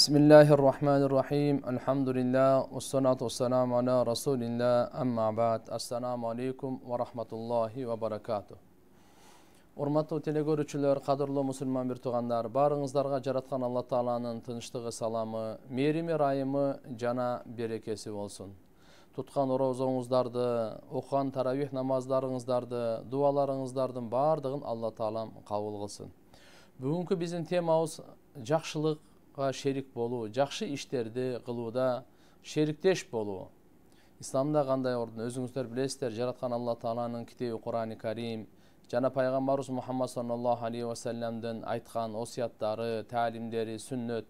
بسم الله الرحمن الرحيم الحمد لله والصلاة والسلام على رسول الله أما بعد السلام عليكم ورحمة الله وبركاته урматтуу телегөрүүчүлөр кадырлуу мусулман бир туугандар баарыңыздарга жараткан алла тааланын тынчтыгы саламы мээрими райымы жана берекеси болсун туткан орозоңуздарды окуган тарауих намаздарыңыздарды дуаларыңыздардың баардыгын алла таалам кабыл кылсын бүгүнкү биздин темабыз жакшылык шерик болу жакшы иштерди кылууда шериктеш болу исламда кандай ордун өзүңүздөр билесиздер жараткан алла тааланын китеби курани карим жана пайгамбарыбыз мухаммад саллаллаху алейхи вассаламдын айткан осияттары таалимдери сүннөт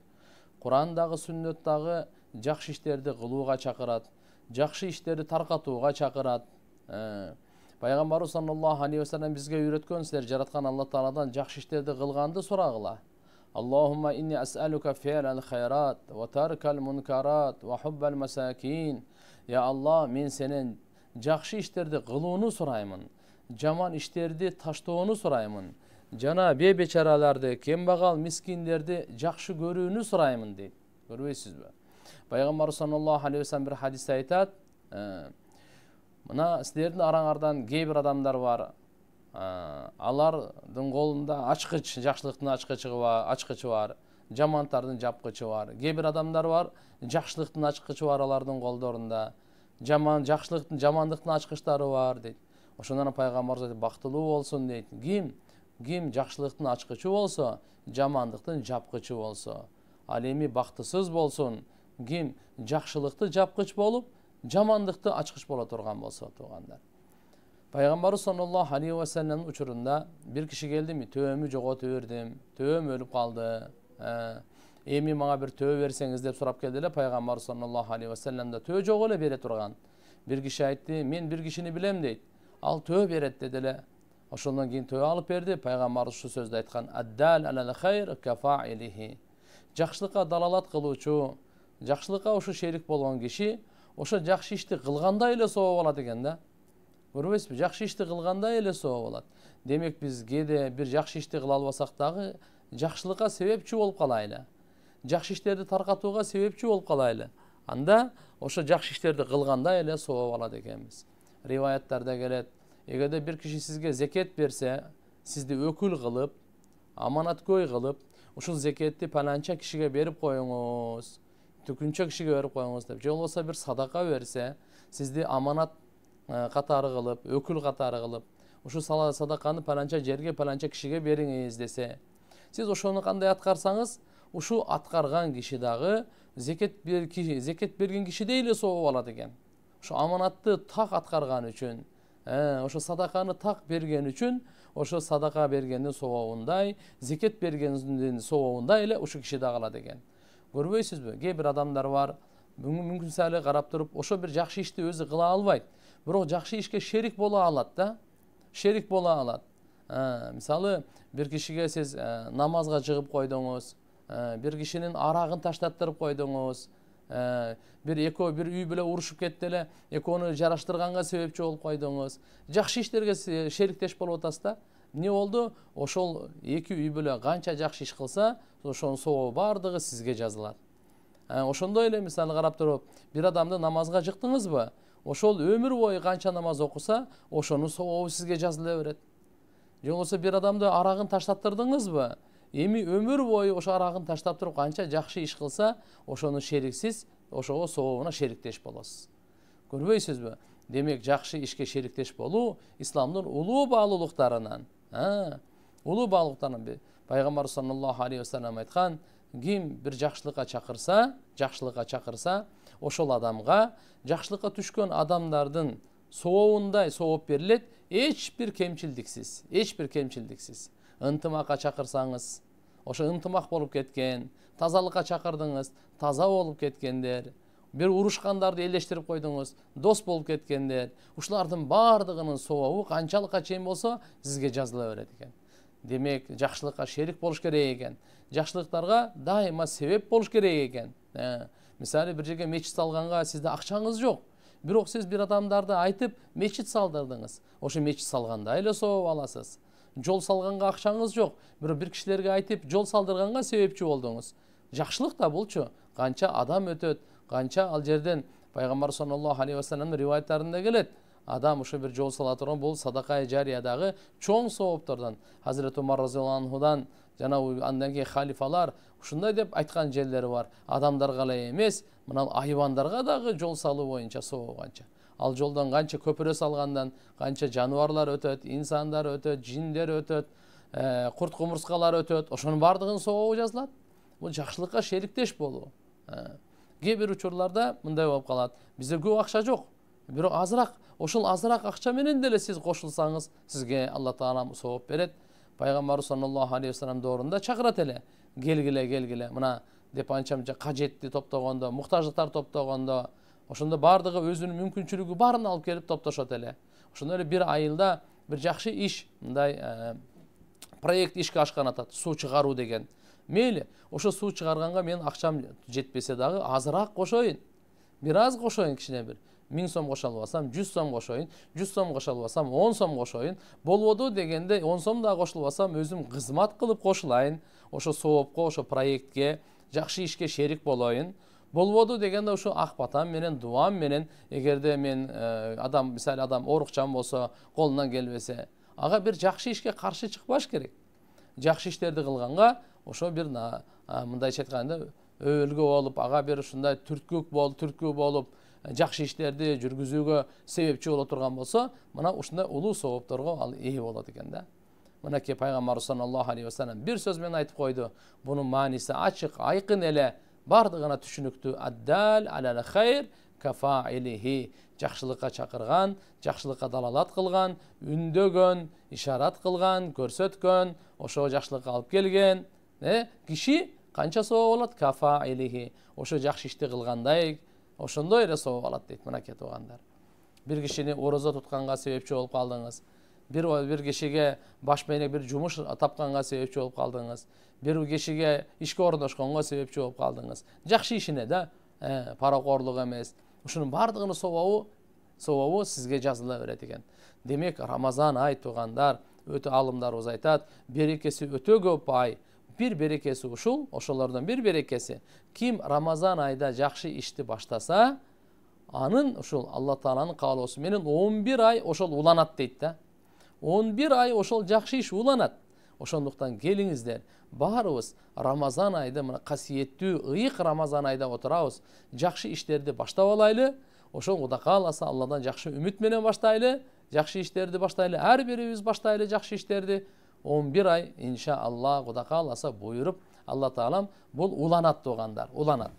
курандагы сүннөт дагы жакшы иштерди кылууга чакырат жакшы иштерди таркатууга чакырат пайгамбарыбыз саллаллаху алейхи вассалам бизге үйрөткөн силер жараткан алла тааладан жакшы иштерди кылганды сурагыла inni اللهم إني أسألك فعل الخيرات وترك المنكرات وحب المساكين Ya Allah min senin cakşı iştirdi kılığını sorayımın. Caman iştirdi taştığını sorayımın. Cana bir beçeralardı kim bakal miskinlerdi cakşı görüğünü sorayımın deyip. Görüyorsunuz be. Peygamber sallallahu aleyhi ve sellem bir hadiste aytat. Ee, Mına sizlerдің араңардан кейбір адамдар бар алардын колунда ачкыч жакшылыктын ачкычы бар жамандыктардын жапкычы бар кээ бир адамдар бар жакшылыктын ачкычы бар алардын колдорунда жаман жакшылыктын жамандыктын ачкычтары бар дейт ошондо пайгамбарыбыз бактылуу болсун дейт ким ким жакшылыктын ачкычы болсо жамандыктын жапкычы болсо ал эми бактысыз болсун ким жакшылыкты жапкыч болуп жамандыкты ачкыч боло турган болсо туугандар sallallahu aleyhi ve sellem'in uchurunda bir kishi keldimi tövbamni жоғалтып berdim tövbam o'lib qoldi эми мага бир төө берсеңиз деп сурап келди эле пайгамбар саллаллаху алейхи вассаламда төө жок эле бере турган бир киши айтты мен бир кишини билем дейт ал төө берет деди эле ошондон кийин төө алып берди Peygamber ушу сөздү айткан Addal жакшылыкка далалат кылуучу жакшылыкка ушу шерик болгон киши ошо жакшы ишти кылгандай эле сооп алат экен да көрбөйсүзбү жакшы ишти қылғанда эле сооп алат демек биз кээде бир жакшы ишти кыла албасак дагы жакшылыкка себепчи болуп калайлы жакшы иштерди таркатууга себепчи болуп калайлы анда ошо жакшы иштерди кылганда эле сооп алат экенбиз рибаяттарда келет эгерде бир киши сизге зекет берсе сизди өкүл кылып аманаткөй кылып ушул зекетти паланча кишиге берип коюңуз түкүнчө кишиге берип коюңуз деп же болбосо бир садака берсе сизди аманат катары өкіл өкүл катары кылып ушу садақаны паланча жерге паланча кишиге бериңиз десе Сіз ошону кандай атқарсаңыз ушу атқарған киши дағы зекет бер зекет берген кишидей эле сооп алат экен ошо аманатты так атқарған үчүн ошо садақаны так берген үшін ошо садақа бергендин сообундай зекет бергендин сообундай эле ушул киши дагы алат экен көрбөйсүзбү кээ бир адамдар бар мүмкүнсале карап туруп ошо бир жакшы ишти өзү кыла албайт бирок жакшы ишке шерик боло алат да шерик боло алат мисалы бир кишиге сиз намазга жыгып койдуңуз бир кишинин арагын таштаттырып койдуңуз бир экөө бир үй бүлө урушуп кетти эле экөөнү жараштырганга себепчи болуп койдуңуз жакшы иштерге шериктеш болуп атасыз да эмне болду ошол эки үй бүлө канча жакшы иш кылса ошонун сообу баардыгы сизге жазылат ошондой эле мисалы карап туруп бир адамды намазга жыктыңызбы ошол өмүр бою канча намаз окуса ошонун сообу сизге жазыла берет же болбосо бир адамды арагын таштаттырдыңызбы эми өмүр бою ошо арагын таштап туруп канча жакшы иш кылса ошону шериксиз ошого сообуна шериктеш болосуз көрбөйсүзбү демек жакшы ишке шериктеш болуу исламдын улуу баалуулуктарынан улуу баалуулуктарынан пайгамбар саллаллаху алейхи вассалам айткан ким бир жакшылыкка чакырса жакшылыкка чакырса ошол адамга жакшылыкка түшкөн адамдардын сообундай сооп берилет эч бир кемчилдиксиз эч бир кемчилдиксиз ынтымакка чакырсаңыз ошо ынтымак болуп кеткен тазалыкка чакырдыңыз таза болуп кеткендер бир урушкандарды элештирип койдуңуз дос болуп кеткендер ушулардын баардыгынын сообу канчалыкка чейин болсо сизге жазыла берет экен демек жакшылыкка шерик болуш керек экен жакшылыктарга дайыма себеп болуш керек экен э, мисалы бир жерге мечит салганга сизде акчаңыз жок бирок сиз бир адамдарды айтып мечит салдырдыңыз ошо мечит салғанда эле сооп аласыз жол салганга акчаңыз жок бирок бир кишилерге айтып жол салдырганга себепчи болдуңуз жакшылык да булчу канча адам өтөт канча ал жерден пайгамбар саллаллаху алейхи вассаламдын рибаяттарында келет адам ушу бир жол сала турган бул садака дагы чоң сооптордон Хазрет умар разияллаһу анхудан андан кийин халифалар ушундай деп айткан жерлери бар адамдарга эле эмес мына айбандарга дагы жол салуу боюнча сообу канча ал жолдон канча көпүрө салгандан канча жаныбарлар өтөт инсандар өтөт жиндер өтөт курт ә, кумурскалар өтөт ошонун баардыгынын сообу жазылат бул жакшылыкка шериктеш болуу ә, кээ бир учурларда мындай болуп калат бизде көп акча жок бирок азыраак ошол азыраак акча менен деле сиз кошулсаңыз сизге алла таалам сооп берет пайгамбарыбыз саллаллаху алейхи вассалам доорунда чакырат эле келгіле келгіле мына мынча кажетти топтогондо муктаждыктар топтогондо ошондо баардыгы өзүнүн мүмкүнчүлүгү баарын алып келип топтошот эле ошондой эле бир айылда бир жакшы иш мындай э, проект ишке ашкан атат суу чыгаруу деген мейли ошо суу чыгарганга менин акчам жетпесе дагы азыраак кошоюн бир аз кошоюн кичине бир миң сом кошо алсам жүз сом сойын жүз сом кошо алсам он сом кошоюн болбоду дегенде он сом дагы кошулбасам алсам өзүм кызмат кылып кошулайын ошо соопко ошо проектке жакшы ишке шерик болоюн болбоду дегенде ушул ак батам менен дубам менен эгерде мен адам мисалы адам оорукчан болсо колунан келбесе ага бир жакшы ишке каршы чыкпаш керек жакшы иштерди кылганга ошо бир мындайча айтканда өбөлгө болуп ага бир ушундай түрткүк бол түрткү болуп жақсы иштерди жүргізуге себепчи боло турган болсо мына ушундай улуу сообторго ал болады екен экен да мынакей пайгамбарыбыз саллаллаху алейхи Али бир сөз менен айтып койду бунун мааниси ачык айкын эле баардыгына түшүнүктүү аддал алял хайр кафаилихи жақшылыққа чакырган жакшылыкка далалат қылған үндөгөн ишарат қылған, көрсөткөн ошо жакшылыкка алып келген э, киши канча сооп кафа кафаилихи ошо жакшы ишти кылгандай ошондой эле сооп алат дейт мынакей туугандар бир кишини орозо тутканга себепчи болуп калдыңыз бир бир кишиге баш менен бир жумуш тапканга себепчи болуп калдыңыз бир кишиге ишке орношконго себепчи болуп калдыңыз жакшы ишине да э, паракорлук эмес ушунун баардыгынын сабабы сабабы сизге жазыла берет экен демек рамазан ай туугандар өтө аалымдарыбыз айтат берекеси өтө көп ай бір берекесі ушул ұшылардың бір берекесі, кім рамазан айда жақшы ішті баштаса анын ушул алла тааланын каалоосу менен он бир ай ошол уланат дейт да он ай ошол жакшы иш уланат ошондуктан келиңиздер баарыбыз рамазан айды, мына касиеттүү ыйык рамазан айда отурабыз жақшы іштерді баштап алайлы ошол кудай кааласа алладан жақшы үмүт менен баштайлы жақшы іштерді баштайлы ар бирибиз баштайлы жакшы иштерди 11 ай иншааллах құда қаласа бұйырып алла тағалам бұл уланат тоғандар уланат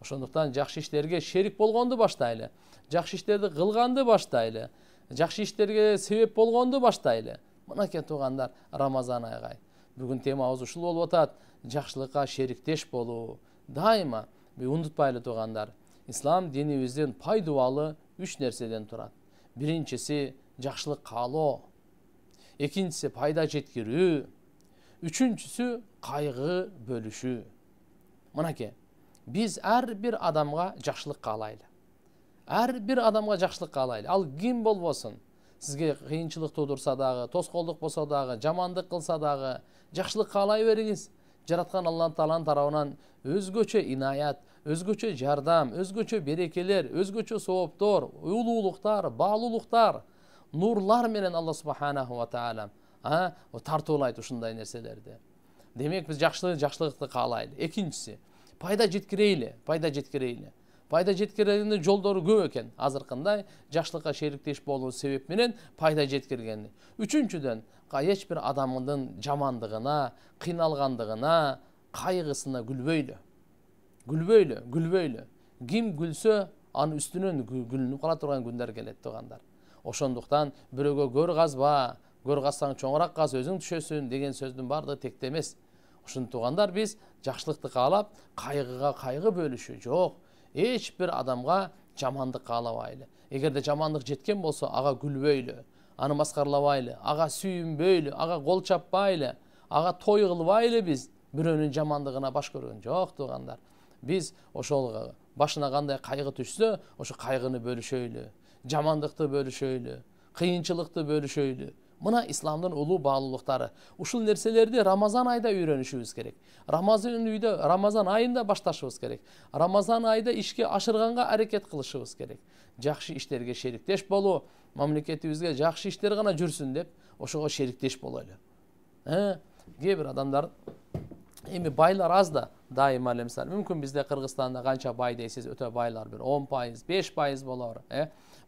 ошондуктан жакшы иштерге шерик болгонду баштайлы жакшы иштерди кылганды баштайлы жакшы иштерге себеп болгонду баштайлы мынакей туугандар рамазан айга бүгүн темабыз ушул болуп атат жакшылыкка шериктеш болуу дайыма унутпайлы туугандар ислам динибиздин пайдубалы үч нерседен турат биринчиси жакшылык каалоо Екіншісі, пайда жеткирүү үчүнчүсү қайғы бөлүшүү мынакей биз ар бир адамға жакшылык каалайлы ар бир адамга жакшылык каалайлы ал ким болбосун сизге кыйынчылык туудурса дагы тоскоолдук болсо дагы жамандык кылса дагы жакшылык каалай бериңиз жараткан алла тағаланың тарабынан өзгөчө инаят өзгөчө жардам өзгөчө берекелер өзгөчө сооптор улуулуктар баалуулуктар нурлар менен алла субханаа тағала тартуулайт ушундай нерселерди демек биз жакшылык жакшылыкты каалайлы экинчиси пайда жеткирейли пайда жеткирейли пайда жеткиргендин жолдору көп экен азыркындай жакшылыкка шериктеш болуу себеп менен пайда жеткирген үчүнчүдөн эч бир адамдын жамандыгына кыйналгандыгына кайгысына күлбөйлү күлбөйлү күлбөйлү ким күлсө анын үстүнөн күлүнүп кала турган күндөр келет туугандар ошондуктан бирөөгө көр казба көр казсаң чоңураак каз өзүң түшөсүң деген сөздүн баардыгы текте эмес ошон туугандар биз жакшылыкты каалап кайгыга кайгы бөлүшү жок эч бир адамга жамандык каалабайлы эгерде жамандык жеткен болсо ага күлбөйлү аны маскаралабайлы ага сүйүнбөйлү ага кол чаппайлы ага той кылбайлы биз бирөөнүн жамандыгына баш көргөн жок туугандар биз ошол башына кандай кайгы түшсө ошо кайгыны бөлүшөйлү жамандықты бөлішөйлі қиыншылықты бөлішөйлі мына исламдын улуу баалуулуктары ушул нерселерди рамазан айда үйрөнүшүбүз керек рамазан үйдө рамазан айында башташыбыз керек рамазан айда ишке ашырганга аракет кылышыбыз керек жакшы иштерге шериктеш болуу мамлекетибизге жакшы иштер гана жүрсүн деп ошого шериктеш бололу кээ бир адамдар эми байлар аз да дайыма эле мисалы мүмкүн бизде кыргызстанда канча бай дейсиз өтө байлар бир он пайыз беш пайыз болор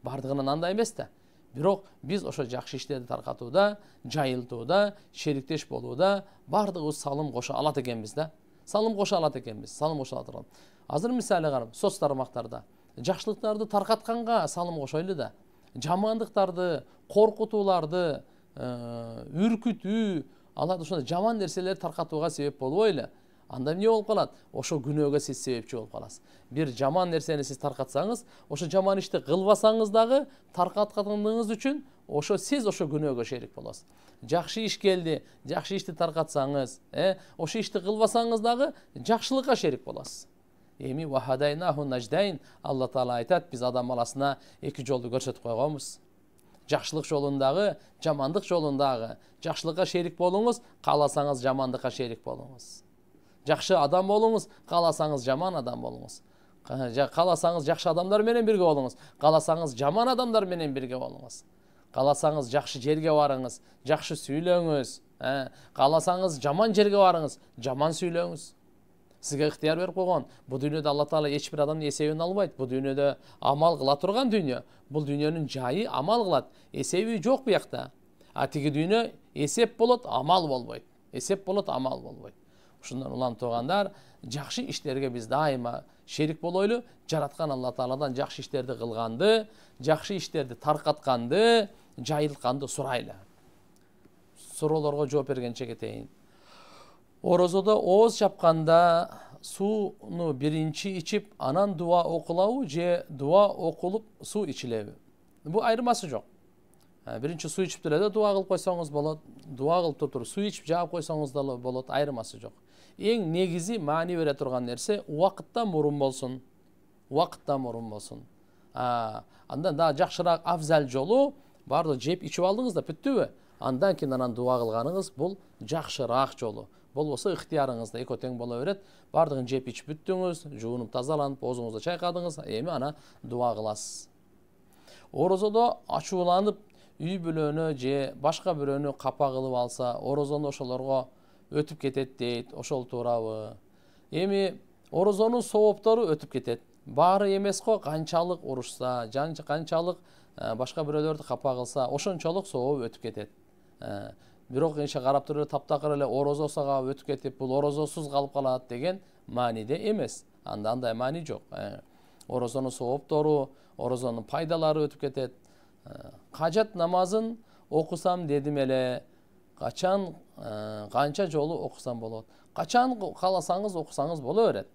Бардығынан андай емес та бирок биз ошо жакшы иштерди таркатууда жайылтууда шериктеш болууда баардыгыбыз салым кошо алат экенбиз да салым кошо алат экенбиз салым кошо алат азыр мисалы карап соц тармактарда жакшылыктарды таркатканга салым кошойлу да жамандыктарды коркутууларды э, үркүтүү аларды ушундай жаман нерселерди таркатууга себеп болбойлу анда эмне болуп калат ошо күнөөгө сиз себепчи болуп каласыз бир жаман нерсени сиз таркатсаңыз ошо жаман ишти кылбасаңыз дагы таркатканыңыз үчүн ошо сиз ошо күнөөгө шерик болосуз жакшы иш келди жакшы ишти таркатсаңыз э, ошо ишти кылбасаңыз дагы жакшылыкка шерик болосуз эми вахадайнаху наждайн алла таала айтат биз адам баласына эки жолду көрсөтүп койгонбуз жакшылык жолундагы жамандык жолундагы жакшылыкка шерик болуңуз кааласаңыз жамандыкка шерик болуңуз жақшы адам болыңыз қаласаңыз жаман адам болыңыз қаласаңыз жақсы адамдарменен бірге болыңыз қаласаңыз жаман адамдарменен бірге болыңыз қаласаңыз жақшы жерге барыңыз жақсы сөйлеңіз ә, қаласаңыз жаман жерге барыңыз жаман сөйлеңіз сізге ықтияр беріп қойған бұл дүниеде алла тағала ешбір адамның есебін алмайды бұл дүниеде амал қыла тұрған дүние бұл дүниенің жайы амал қылады есебі жоқ бұл жақта а тегі дүние есеп болады амал болбайды есеп болады амал болбайды ушундан улам туугандар жакшы иштерге биз дайыма шерик болойлу жараткан алла тааладан жакшы иштерди кылганды жакшы иштерди таркатканды жайылтканды сурайлы суроолорго жооп бергенче кетейин орозодо ооз чапканда сууну биринчи ичип анан дуа окулабы же дуа окулуп суу ичилеби бул айырмасы жок биринчи суу ичип деле эле дуа кылып койсоңуз болот дуа кылып туруп туруп суу ичип жаап койсоңуз деле болот айырмасы жок ең негізі мәні бере тұрған нәрсе уақытта мұрын болсын уақытта мұрын болсын андан да жақшырақ афзал жолу барды жеп ішіп алдыңыз да бүттүбү андан кейін анан дуа қылғаныңыз бұл жақшырақ жолы бұл болса ықтиярыңызда эко тең бола береді барлығын жеп ішіп бүттіңіз жуынып тазаланып аузыңызды шайқадыңыз эми ана дуа қыласыз оразада ашуланып үй бүлөнү же башка бирөөнү капа кылып алса орозону ошолорго өтіп кетеді дейді ошол туурабы эми орозонун сооптору өтүп кетет баары эмес го канчалык урушса канчалык э, башка бирөөлөрдү капа кылса ошончолук өтіп өтүп кетет э, бирок қарап карап туруп эле таптакыр эле орозо сага өтүп кетип бул орозосуз калып калат деген мааниде эмес анда андай маани жок э, орозонун сооптору орозонун пайдалары өтүп кетет кажат намазын окусам дедим эле қачан қанша жолы оқысам болады қачан қаласаңыз оқысаңыз бола береді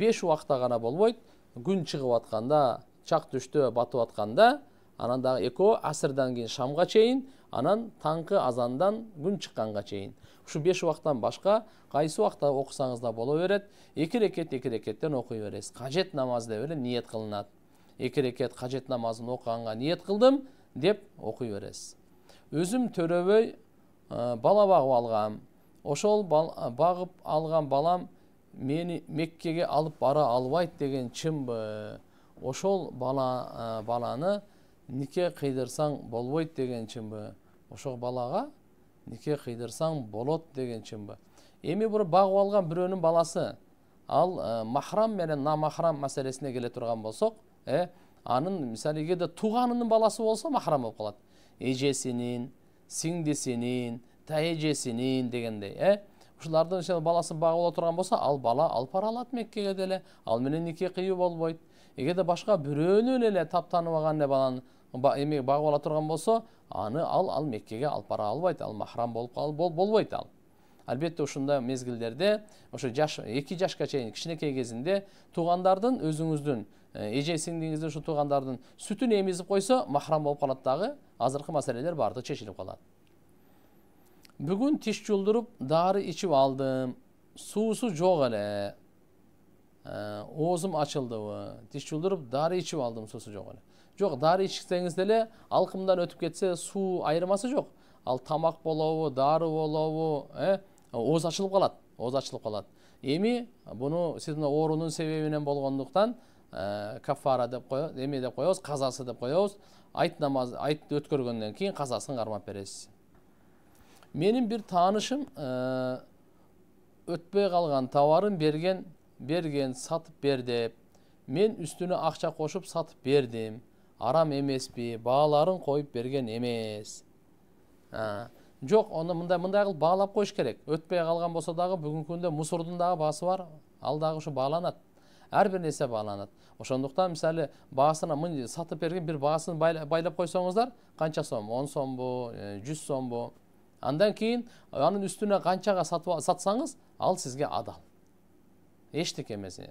беш уақытта ғана болмайды күн шығып жатқанда чақ түштө батып жатқанда анандағы экөө асырдан кейін шамға чейин анан таңкы азандан күн шыққанға чейин ушу беш убактан башка кайсы убакта окусаңыз да боло берет эки рекет эки рекеттен окуй бересиз кажет намаз деп эле ниет кылынат эки рекет кажет намазын окуганга ниет кылдым деп окуй бересиз өзүм төрөбөй Э, бала бағып алған, ошол э, бағып алған балам мені меккеге алып бара албайт деген чынбы ошол бала э, баланы нике қидырсаң болбойт деген чынбы ошол балаға нике қидырсаң болот деген чынбы эми бир багып алган бирөөнүн баласы ал махрам менен намахрам маселесине келе турган болсок э анын мисалы эгерде тууганынын баласы болсо махрам болуп калат эжесинин сеңдесенен тәйежесенен дегендей ә э? ушулардын баласын багып ала тұрған болса, ал бала алып бара алат меккеге деле ал менен нике кыюу болбойт эгерде башка бирөөнү эле таптаныбаган эле баланы эме багып ала тұрған болса, аны ал ал меккеге алып бара албайт ал махрам болуп болбойт ал албетте ушундай мезгилдерде ошо жаш эки жашка чейин кичинекей кезинде туугандардын өзүңүздүн э, эже сиңдиңиздин ушу туугандардын сүтүн эмизип койсо махрам болуп калат дагы азыркы маселелер баардыгы чечилип калат бүгүн тиш жулдуруп дары ичип алдым суусу жок эле э, оозум ачылдыбы тиш жулдуруп дары ичип алдым суусу жок эле жок дары ичсеңиз деле алкымдан өтүп кетсе суу айырмасы жок ал тамак болобу дары болобу э, ооз ачылып калат ооз ачылып калат эми буну сиз мына оорунун себебинен болгондуктан ә, каффара деп коебуз эме деп коебуз казасы деп коебуз айт намаз айтты өткөргөндөн кийин казасын кармап бересиз менин бир таанышым ә, өтпөй калган товарын берген берген сатып бер деп мен үстүнө акча кошуп сатып бердим арам эмеспи бааларын коюп берген эмес жоқ оны мындай мындай қылып бағалап қойыш керек өтпей қалған болса дағы бүгінгі күнде мусордың дағы басы бар алдағы ұшы бағаланады әрбір нәрсе бағаланады ошондуктан мисалы баасына мы сатып берген бир баасын байлап койсоңуздар канча сом он сомбу э, жүз сомбу андан кейін э, анын үстіне канчага сатсаңыз ал сізге адал эчтеке эмес э.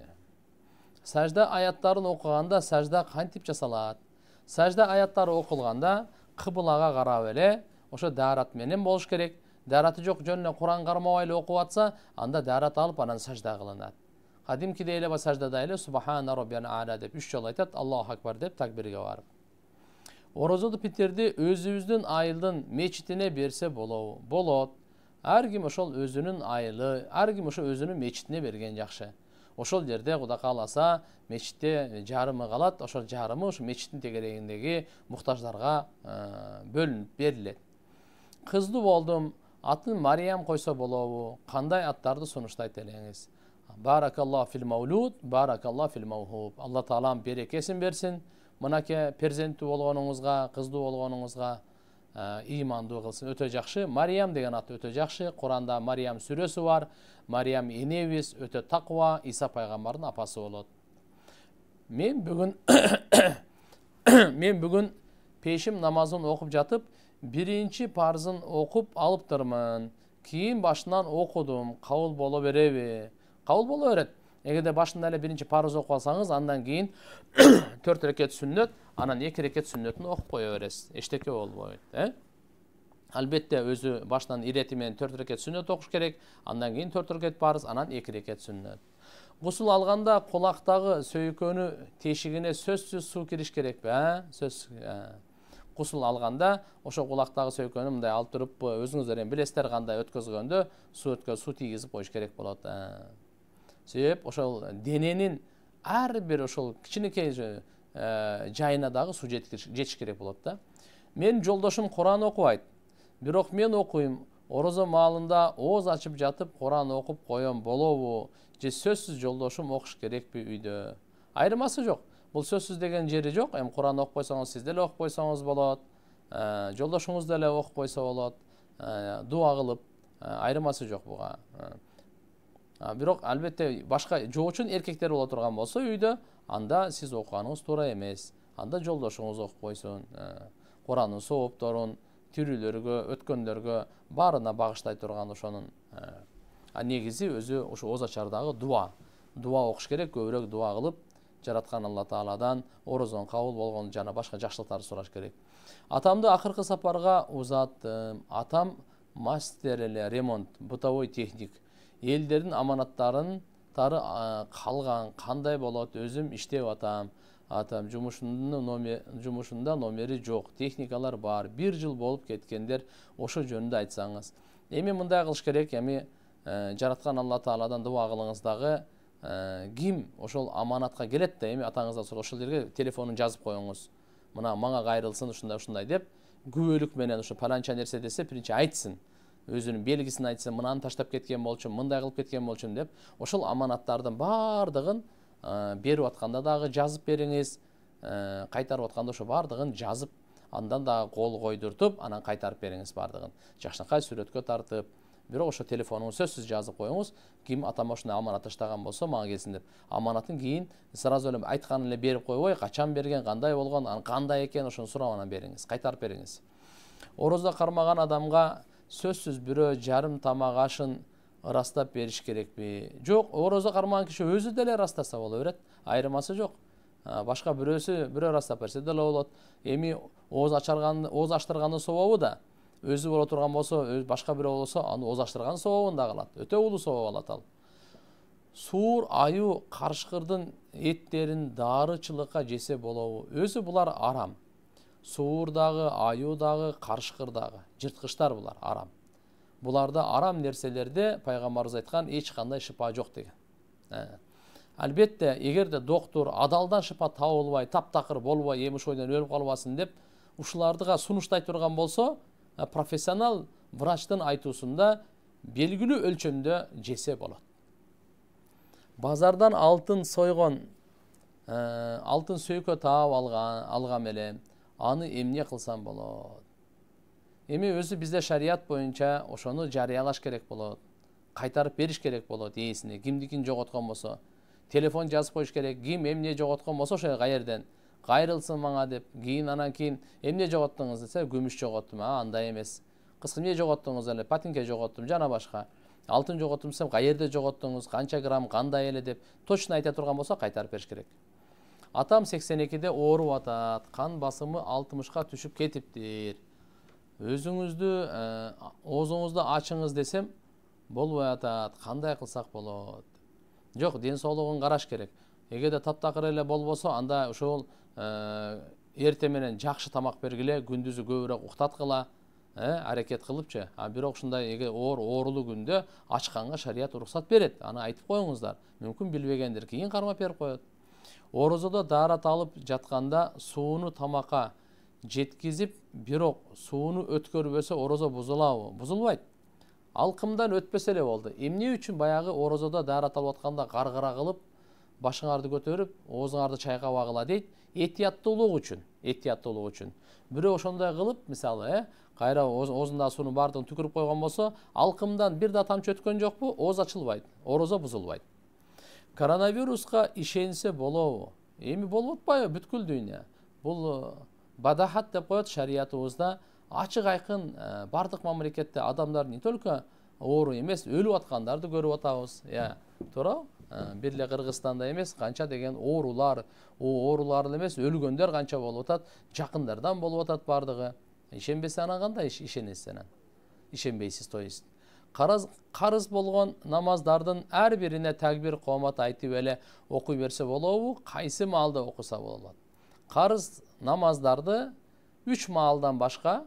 сажда аяттарын оқығанда сажда кантип жасалат сажда аяттары оқылғанда қыбылаға карап эле ошо даарат менен болуш керек даараты жок эле куран кармабай эле окуп атса анда даарат алып анан сажда кылынат кадимкидей эле саждада эле субхана роббиян аля деп үч жолу айтат аллаху акбар деп такбирге барып орозоду питерди өзүбүздүн айылдын мечитине берсе болобу болот ар ким ошол өзүнүн айылы ар ким ошо өзүнүн мечитине берген жакшы ошол жерде кудай кааласа мечитте жарымы калат ошол жарымы ошо мечиттин тегерегиндеги муктаждарга бөлүнүп берилет қызды болдым атын мариям қойса болобу қандай аттарды сунуштайт элеңиз баракаллах фил маулуд Аллах фил мавхуб алла таалам берекесин берсин мынаке перзентті болғаныңызға, қызды болғаныңызға, иманды қылсын. Өте жакшы мариям деген аты өте жақшы. Құранда мариям сүресі бар мариям энебиз өте тақуа, иса пайгамбардын апасы болады мен бүгін мен бүгін пешім намазын оқып жатып биринчи парзын оқып алыптырмын кейін башынан оқыдым қабыл бола береби қабыл бола береді эгерде башында эле биринчи парыз окуп алсаңыз андан кийин төрт рекет сүннөт анан эки рекет сүннөтүн окуп кое бересиз эчтеке болбойт э албетте өзү башынан ирети менен төрт рекет сүннөт окуш керек андан кийин төрт рекет парыз анан эки рекет сүннөт гусул алганда кулактагы сөйкөнү тешигине сөзсүз суу кириш керекпи э сөзсүз кусул алганда ошо кулактагы сөйкөнү мындай алып туруп э, өзүңүздөр эми билесиздер кандай өткөзгөндө өткө суу тийгизип коюш керек болот э. себеп ошол дененин ар бир ошол кичинекей э, жайына дагы суу жетиш керек болот да менин жолдошум куран окубайт бирок мен окуйм орозо маалында ооз ачып жатып куран окуп коем болобу же сөзсүз жолдошум окуш керекпи үйдө айырмасы жок бұл сөзсіз деген жері жоқ эми құран оқып қойсаңыз сіз деле оқып қойсаңыз болот ә, жолдошуңуз деле оқып қойса болот ә, дуа қылып ә, айырмасы жоқ буга ә, бирок албетте башка жоочун эркектер боло турган болсо үйдө анда сиз окуганыңыз туура эмес анда жолдошуңуз окуп койсун курандын ә, соопторун тирүүлөргө өткөндөргө баарына багыштай турган ошонун ә, негизи өзү ушу озачардагы ачардагы дуа дуа окуш керек көбүрөөк дуа кылып жаратқан алла тааладан орозоң қабыл болған жана башка жакшылыктарды сұраш керек атамды ақырғы сапарға ұзаттым. атам мастер ремонт бытовой техник елдердің аманаттарын тары қалған, қандай болот өзім, іштеп атам атам жумушунда номер, жумушунда номери жоқ, техникалар бар Бір жыл болып кеткендер ошо жөнінде айтсаңыз эми мындай кылыш керек эми Жаратқан алла тааладан дуба кылыңыз Э, ким ошол аманатка келет да эми атаңыздан сурап ошол жерге телефонун жазып коюңуз мына мага кайрылсын ушундай ушундай деп күбөлүк менен ушу паланча нерсе десе биринчи айтсын өзүнүн белгисин айтсын мынаны таштап кеткен болчумун мындай кылып кеткен болчумун деп ошол аманаттардын баардыгын э, берип атканда дагы жазып бериңиз э, кайтарып атканда ошо баардыгын жазып андан дагы кол койдуртуп анан кайтарып бериңиз баардыгын жакшынакай сүрөткө тартып бирок ошо телефонуңузду сөзсүз жазып коюңуз ким атама ушундай аманат таштаган болсо мага келсин деп аманатын кийин сразу эле айтканын эле берип койбой качан берген кандай болгон анан кандай экен ошону сурап анан бериңиз кайтарып бериңиз орозо кармаган адамга сөзсүз бирөө жарым тамак ашын ырастап бериш керекпи жок орозо кармаган киши өзү деле ырастаса боло берет айырмасы жок башка бирөөсү бирөө ырастап берсе деле болот эми ооз ооз ачтырганы собобу да өзі бола тұрған болса өз башқа біреу болса аны озаштырған сообунда қалады өте улуу сооп алат ал суур аю карышкырдын эттерин дарычылыкка жесе болобу өзү булар арам суур дагы аюу дагы карышкыр дагы жырткычтар булар арам буларда арам нерселерде пайгамбарыбыз айткан эч кандай шыпа жок деген албетте ә. эгерде доктур адалдан шыпа табылбай таптакыр болбой эми ошол өлүп калбасын деп ушуларга сунуштай турган болсо Э, профессионал врачтың айтусында белгілі өлшемде жесе болады базардан алтын сойған ә, алтын сөйкө таап алған алғам аны эмне кылсам болот эми өзү бизде шарият боюнча ошону жарыялаш керек болот кайтарып бериш керек болот ээсине кимдикин жоготкон болсо телефон жазып коюш керек ким эмне жоготкон болсо ошол кайерден кайрылсын маңа деп кийин анан кийин эмне жоготтуңуз десе күмүш жоготтум а андай эмес кыскы эмне жоготтуңуз эле патинке жоготтум жана башка алтын жоготтум десем каерде жоготтуңуз канча грамм кандай эле деп точно айта турган болсо кайтарып бериш керек атам сексен экиде ооруп атат кан басымы алтымышка түшүп кетиптир өзүңүздү оозуңузду ачыңыз десем болбой атат кандай кылсак болот жок ден соолугун караш керек эгерде таптакыр эле болбосо анда ошол Э, ертеменен жақшы тамақ бергіле күндізі көбірек ұйықтатқыла э, әрекет қылыпчы а бирок ушундай егер оор оорулуу күндө ачканга шарият уруксат берет аны айтып коюңуздар мүмкүн билбегендир кийин кармап берип коет орозодо даарат алып жатканда сууну тамакка жеткизип бирок сууну өткөрбөсө орозо бузулабы бузулбайт алкымдан өтпөсө эле болду эмне үчүн баягы орозодо даарат алып атканда каргыра кылып башыңарды көтөрүп оозуңарды чайкабагыла дейт этияттуулук үчүн этияттуулук үчүн бирөө ошондой кылып мисалы э кайра оозундагы суунун баардыгын түкүрүп койгон болсо алкымдан бир да тамчы өткөн жокпу ооз ачылбайт орозо бузулбайт коронавируска ишенсе болобу эми болуп атпайбы бүткүл дүйнө бул э, бадахат деп коет шариятыбызда ачык айкын э, баардык мамлекетте адамдар не только оору эмес өлүп аткандарды көрүп атабыз иә туурабы Э, бир эле кыргызстанда эмес канча деген оорулар оорулар эле эмес өлгөндөр канча болуп атат жакындардан болуп атат баардыгы ишенбесе анан кандай ишенесиз анан ишенбейсиз то есть карыз карыз болгон намаздардын ар бирине такбир коомат айтып эле окуй берсе болобу кайсы маалда окуса болот карыз намаздарды үч маалдан башка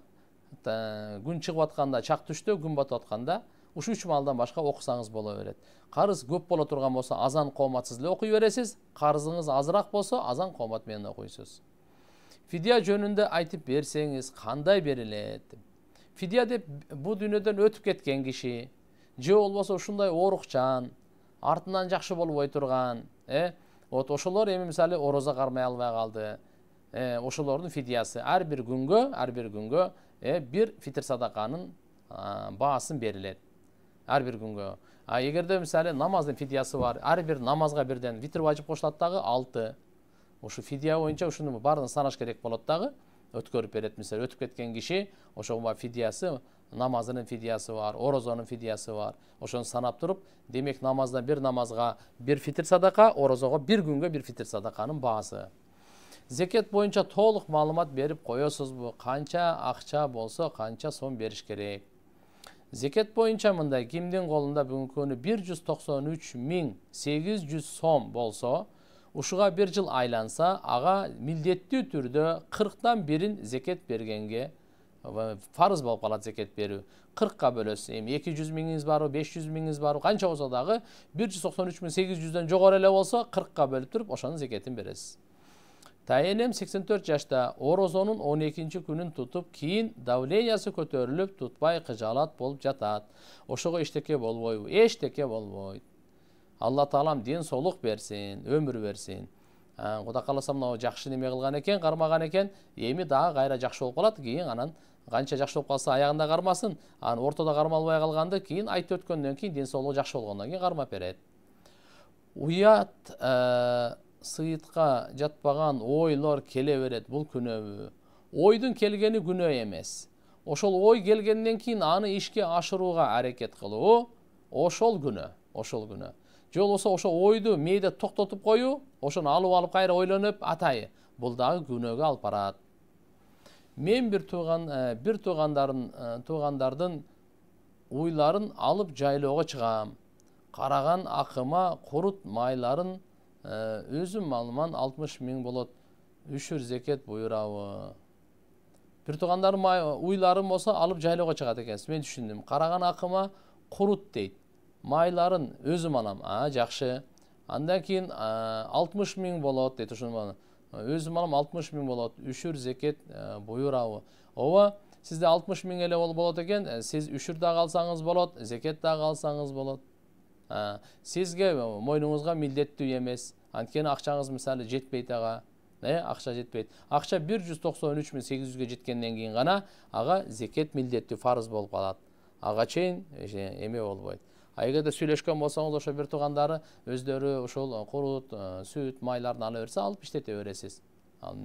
э, күн чыгып атканда чак түштө күн батып атканда ушу үч маалдан башка окусаңыз боло берет карыз көп боло турган болсо азан коомат сиз эле окуй бересиз карызыңыз азыраак болсо азан коомат менен окуйсуз фидия жөнүндө айтып берсеңиз кандай берилет фидия деп бул дүйнөдөн өтүп кеткен киши же болбосо ушундай оорукчан артынан жакшы болбой турган э вот ошолор эми мисалы ороза кармай албай калды э, ошолордун фидиясы ар бир күнгө ар бир күнгө э, бир фитр садаканын баасын берилет әрбір күнгі а егерде мысалы намаздың фидиясы бар әрбір намазға бірден витр важып қосылады дағы алты ушу фидия боюнча ушуну баарын санаш керек болот дагы өткөрүп берет мисалы өтүп кеткен киши ошого фидиясы намазынын фидиясы бар орозонун фидиясы бар ошону санап туруп демек намаздан бир намазга бир фитр садака орозого бир күнгө бир фитр садаканын баасы зекет боюнча толук маалымат берип коесузбу канча акча болсо канча сом бериш керек зекет боюнча мындай кимдин колунда бүгүнкү күнү бир жүз токсон үч миң сегиз жүз сом болсо ушуга бир жыл айланса ага милдеттүү түрдө кырктан бирин зекет бергенге фарыз болуп калат зекет берүү кыркка бөлөсүз эми эки жүз миңиңиз барбы беш жүз миңиңиз барбы канча болсо дагы бир жүз токсон үч миң сегиз жүздөн жогору эле болсо кыркка бөлүп туруп ошонун зекетин бересиз тайэнем сексен төрт жашта орозонун он экинчи күнүн тутуп кийин давлениясы көтөрүлүп тутпай кыжаалат болуп жатат ошого эчтеке болбойбу эчтеке болбойт алла таалам ден соолук берсин өмүр берсин кудай кааласа мына жакшы неме кылган экен кармаган экен эми дагы кайра жакшы болуп калат кийин анан канча жакшы болуп калса аягында кармасын анан ортодо кармалбай калганды кийин айтып өткөндөн кийин ден соолугу жакшы болгондон кийин кармап берет уят э, сыйытка жатпаган ойлор келе берет бул күнөөбү ойдун келгени күнөө эмес ошол ой келгенден кийин аны ишке ашырууга аракет кылуу ошол күнөө ошол күнөө же болбосо ошо ойду мээде токтотуп коюу ошону алып алып кайра ойлонуп атай бул дагы күнөөгө алып барат мен бир тууган э, бир туугандарын э, туугандардын уйларын алып жайлоого чыгам караган акыма курут майларын Өзім малыман 60 мен болады, үшір зекет бұйырауы. Бір туугандарым ұйларым оса, алып жайлыға шығады екен. мен түшіндім, қараған ақыма құрут дейді. майларын өзім алам а жақшы, андан 60 алтымыш болады, болот дейт ушуну Өзім алам 60 мен болот үшүр зекет бұйырауы. Ова, сізде 60 мен әлі болот екен сіз үшүр дагы алсаңыз болот зекет дагы алсаңыз болот Э, сізге мойнуңузга милдеттүү емес анткени акчаңыз мисалы жетпейт ага э акча жетпейт Ақша бир жүз токсон үч миң сегиз жүзгө жеткенден зекет милдеттүү фарыз болып калат Аға чейин эме болбойт а эгерде сөйлешкен болсаңыз ошо бир туугандары өздөрү ошол курут сүт майларын ала берсе алып иштете бересиз ал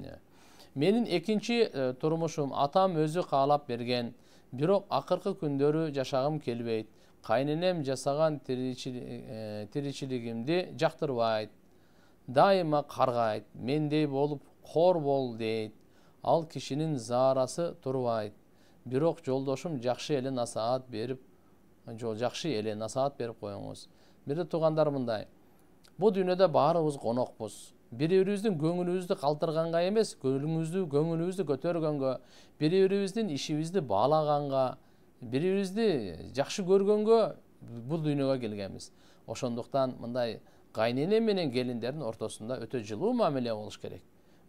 менин экинчи турмушум атам өзү каалап берген бирок акыркы күндөрү жашагым келбейт кайненем жасаған тиричилигимди жактырбайт дайыма каргайт мендей болып қор бол дейт ал кишинин заарасы турбайт бирок жолдошум жакшы эле насаат берип жакшы эле насаат берип коюңуз бир туугандар мындай бул дүйнөдө баарыбыз конокпуз бири бирибиздин көңүлүбүздү калтырганга эмес көңүлүбүздү көңүлүбүздү көтөргөнгө бири бирибиздин ишибизди баалаганга бирибизди жакшы көргөнгө бул дүйнөгө келгенбиз ошондуктан мындай кайнене менен келиндердин ортосунда өтө жылуу мамиле болуш керек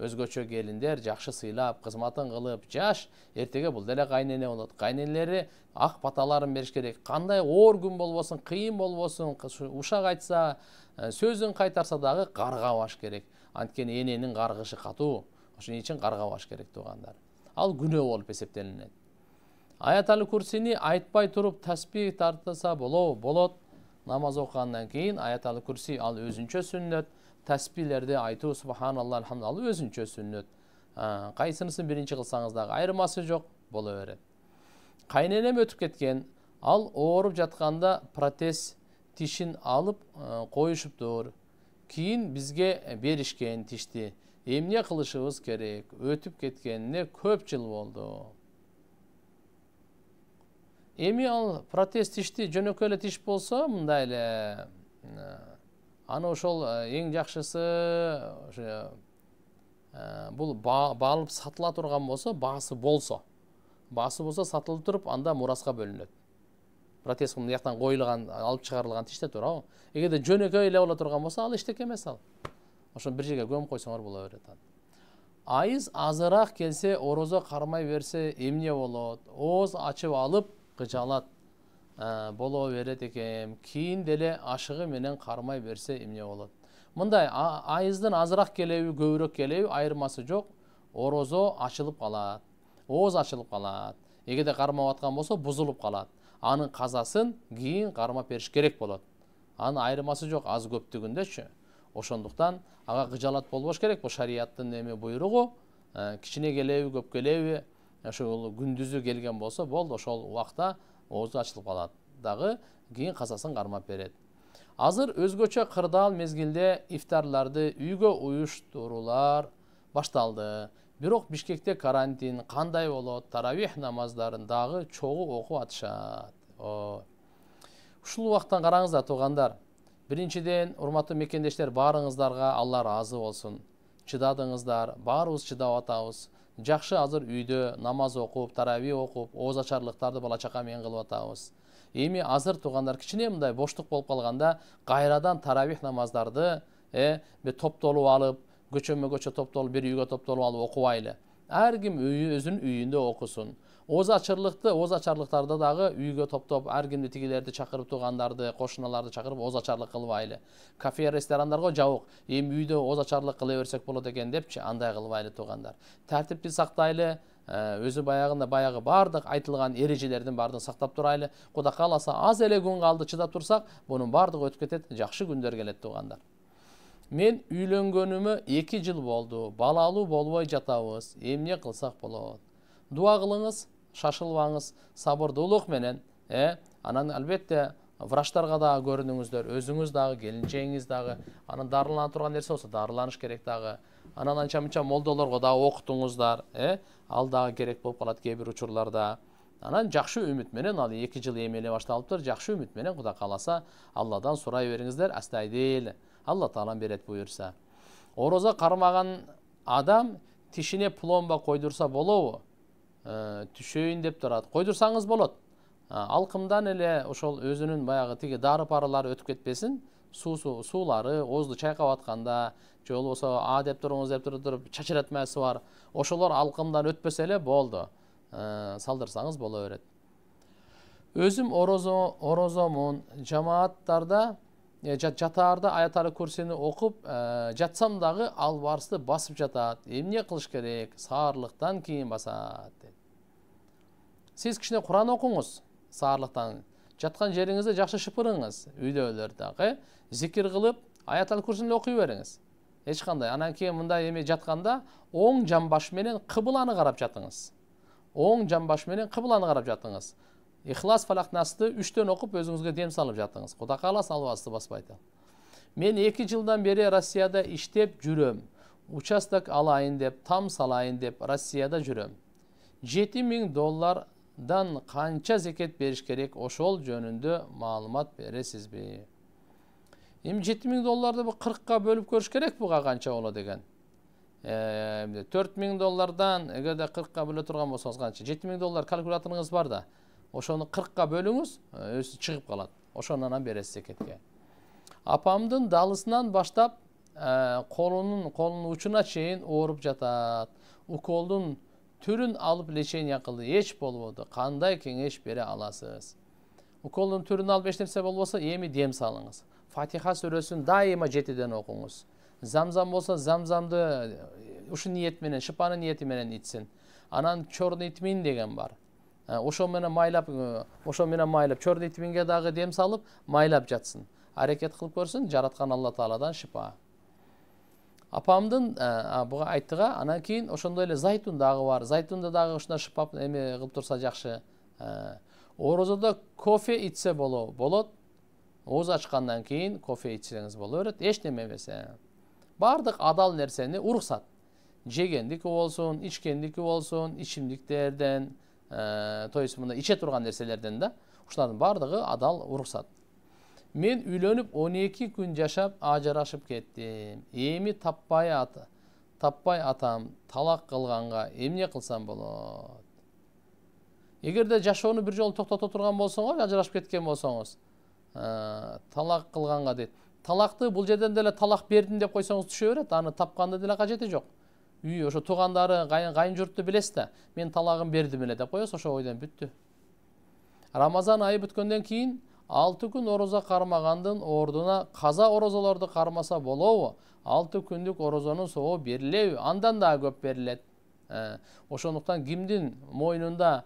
өзгөчө келиндер жакшы сыйлап кызматын кылып жаш эртеге бул деле кайнене болот кайнелери ак баталарын бериш керек кандай оор күн болбосун кыйын болбосун ушак айтса э, сөзүн кайтарса дагы каргабаш керек анткени эненин каргышы катуу ошон үчүн каргабаш керек туугандар ал күнөө болуп эсептелинет аят әл курсини айтпай тұрып тәсбих тартса болоу болот намаз оқығаннан кейін аят әл курси ал өзінше сүннет тәсбилерді айту субханалла альхамд ал өзінше сүннет қайсынысын бірінші қылсаңыз айырмасы жоқ бола береді қайненем өтіп кеткен ал ооруп жатқанда протез тишін алып қойышып тұр. кейін бізге берішкен тишті емне қылышыбыз керек өтіп кеткеніне көп жыл болды эми ал протез тишти жөнөкөй эле тиш болсо мындай эле аны ошол эң жакшысы ошо бул баалып сатыла турган болсо баасы болсо баасы болсо сатылып туруп анда мураска бөлүнөт протез мындияктан коюлган алып чыгарылган тиш да туурабы эгерде жөнөкөй эле боло турган болсо ал эчтеке эмес ал ошону бир жерге көмүп койсоңор боло берет айыз азыраак келсе орозо кармай берсе эмне болот ооз ачып алып Қыжалат ә, боло берет екен кейін деле ашығы менен қармай берсе эмне болот мындай айыздын азырақ келеби көбүрөөк келеби айырмасы жоқ, орозо ачылып калат ооз ачылып калат эгерде кармап аткан болсо бузулуп калат анын казасын кийин кармап бериш керек болады. анын айырмасы жоқ, аз көптүгүндөчү ошондуктан ага кыжалат болбош керек бул шарияттын эме буйругу ә, кичине келеби көп келеби ошол күндүзү келген болсо болду ошол убакта оозу ачылып калат дагы кийин касасын кармап берет азыр өзгөчө кырдаал мезгилде ифтарларды үйгө уюштуруулар башталды бирок бишкекте карантин кандай болот таравих намаздарын дагы чогуу окуп атышат ушул убактан караңыздар туугандар биринчиден урматтуу мекендештер баарыңыздарга алла ыраазы болсун чыдадыңыздар баарыбыз чыдап атабыз Жақшы азыр үйді намаз оқып тарауи оқып ооз ашарлықтарды бала чака менен кылып атабыз эми азыр туғандар кішіне мындай боштук болып қалғанда, қайрадан таравих намаздарды э топтолуп алып көчөмө көчө топтолуп бір үйге топтолуп алып окубайлы ар ким үйі үйінде үйүндө озачырлыкты озачарлыктарда дагы үйгө топтоп ар кимди тигилерди чакырып туугандарды кошуналарды чакырып озачарлык кылбайлы кафе ресторандарго жабык эми үйдө ачарлык кыла берсек болот экен депчи андай кылбайлы туугандар тартипти сактайлы өзү баягында баягы баардык айтылган эрежелердин баардыгын сактап турайлы кудай кааласа аз эле күн калды чыдап турсак мунун баардыгы өтүп кетет жакшы күндөр келет туугандар мен үйлөнгөнүмө эки жыл болду балалуу болбой жатабыз эмне кылсак болот дуа кылыңыз шашылбаңыз сабырдуулук менен э анан албетте врачтарга дагы көрүнүңүздөр өзүңүз дагы келинчегиңиз дагы анан дарылана турган нерсе болсо дарыланыш керек дагы анан анча мынча молдолорго дагы окутуңуздар э ал дагы керек болуп калат кээ бир учурларда анан жакшы үмүт менен ал эки жыл эле башталыптыр жакшы үмүт менен кудай кааласа алладан сурай бериңиздер астайдил алла таалам берет буюрса ороза кармаган адам тишине пломба койдурса болобу Э, түшөйүн деп турат койдурсаңыз болот ә, алкымдан эле ошол өзүнүн баягы тиги дары парылары өтүп кетпесин суусу суулары оозду чайкап атканда же болбосо а деп туруңуз деп туруп чачыратмасы бар ошолор алкымдан өтпөсө эле болду ә, салдырсаңыз боло берет өзүм орозо орозомун жамааттарда э, жатаарда аяталы курсини окуп э, жатсам дагы албарысты басып жатат эмне кылыш керек саарлыктан кийин басат сіз кішіне құран оқыңыз сарлықтан жатқан жеріңізді жақсы шыпырыңыз үйдегілер дагы зикір қылып аят ал күрсіні оқи беріңіз ешқандай анан кейін мындай еме жатқанда оң жамбаш менен қарап жатыңыз оң жамбаш менен қарап жатыңыз ихлас фалақнасты үштен оқып өзіңізге дем салып жатыңыз құда қаласа баспайды мен екі жылдан бері россияда иштеп жүрөм участок алайын деп там салайын деп россияда жүрөм жети миң доллар дан канча зекет бериш керек ошол жөнүндө маалымат бересизби эми жети миң долларды кыркка бөлүп көрүш керек буга канча болот деген төрт миң доллардан эгерде кыркка бөлө турган болсоңуз канча жети миң доллар калькуляторуңуз бар да ошону кыркка бөлүңүз өзү чыгып калат ошону анан бересиз зекетке апамдын далысынан баштап колунун колунун учуна чейин ооруп жатат уколдун түрін алып лечение қылды еш болмады қандай кеңеш бере аласыз уколдың түрін алып ешнәрсе болса, эми дем салыңыз фатиха сүресін дайыма жетіден оқыңыз. замзам болса замзамды ұшы ниет менен шыпанын ниети менен анан черный тмин деген бар ошо менен майлап ошо менен майлап черный тминге дагы дем салып майлап жатсын аракет қылып көрсүн жаратқан алла тааладан шипа апамдын э, буга айттыга анан кийин ошондой эле зайтун дагы бар зайтунда дагы ушундай шыпап эме кылып турса жакшы э, орозодо кофе ичсе боло болот ооз ачкандан кийин кофе ичсеңиз боло берет эч неме эмес баардык адал нерсени уруксат жегендики болсун ичкендики болсун ичимдиктерден э, то есть мындай иче турган нерселерден да ушулардын баардыгы адал уруксат мен үйленіп 12 күн жашап, ажырашып кеттім. Емі таппай аты Таппай атам талақ қылғанға эмне қылсам болот? Егерде жашоону бир жолу токтото турган болсоңуз, ажырашып кеткен болсоңуз, талақ қылғанға дейт. Талақты бұл жерден деле талақ бердім деп қойсаңыз түше береді, аны тапқанда деле қажеті жоқ. Үй, ошо туғандары, қайын, қайын жұртты мен талағын бердім эле деп қоясыз, ошо ойдан бүтті. Рамазан айы бүткөндөн кейін алты күн ороза қармағандың ордына қаза орозолорду қармаса болуы, алты күндік орозонун соғы берилеби андан да көп берилет ә, ошондуктан кимдин мойнунда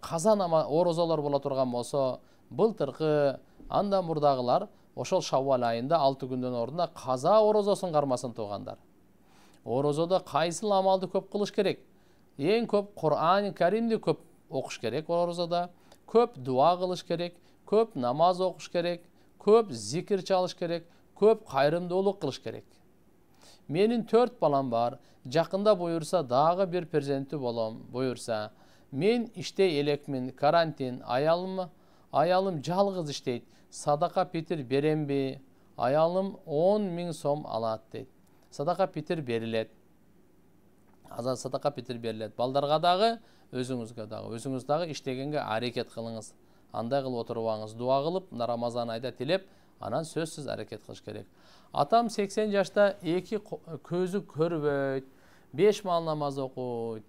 каза орозолор бола турган болсо былтыркы анда мұрдағылар ошол шауал айында алты күндүн ордуна қаза орозосун қармасын туғандар. орозодо кайсыл амалды көп қылыш керек Ең көп курани каримди көп окуш керек орозодо көп дуа қылыш керек көп намаз оқыш керек көп зикір чалыш керек көп қайрымдылық қылыш керек менің төрт балам бар жақында бұйырса дағы бір перзентті болам бұйырса мен іште елекмін карантин аялым аялым жалғыз іштейді садақа петір берем бе аялым он мың сом алады дейді садақа петір беріледі аза садақа петір беріледі балдарға дағы өзіңізге дағы өзіңіз дағы іштегенге әрекет қылыңыз андай қылып отурбаңыз дуа кылып мына рамазан айда тілеп анан сөзсіз әрекет кылыш керек атам 80 жашта екі көзі көрбөйт беш маал намаз окуйт